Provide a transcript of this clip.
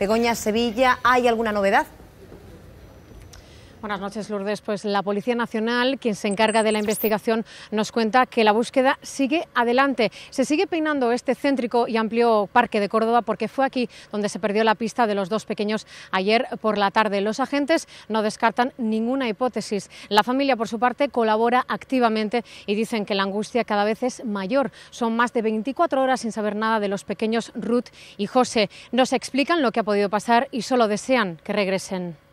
Pegoña Sevilla, ¿hay alguna novedad? Buenas noches, Lourdes. Pues la Policía Nacional, quien se encarga de la investigación, nos cuenta que la búsqueda sigue adelante. Se sigue peinando este céntrico y amplio parque de Córdoba porque fue aquí donde se perdió la pista de los dos pequeños ayer por la tarde. Los agentes no descartan ninguna hipótesis. La familia, por su parte, colabora activamente y dicen que la angustia cada vez es mayor. Son más de 24 horas sin saber nada de los pequeños Ruth y José. Nos explican lo que ha podido pasar y solo desean que regresen.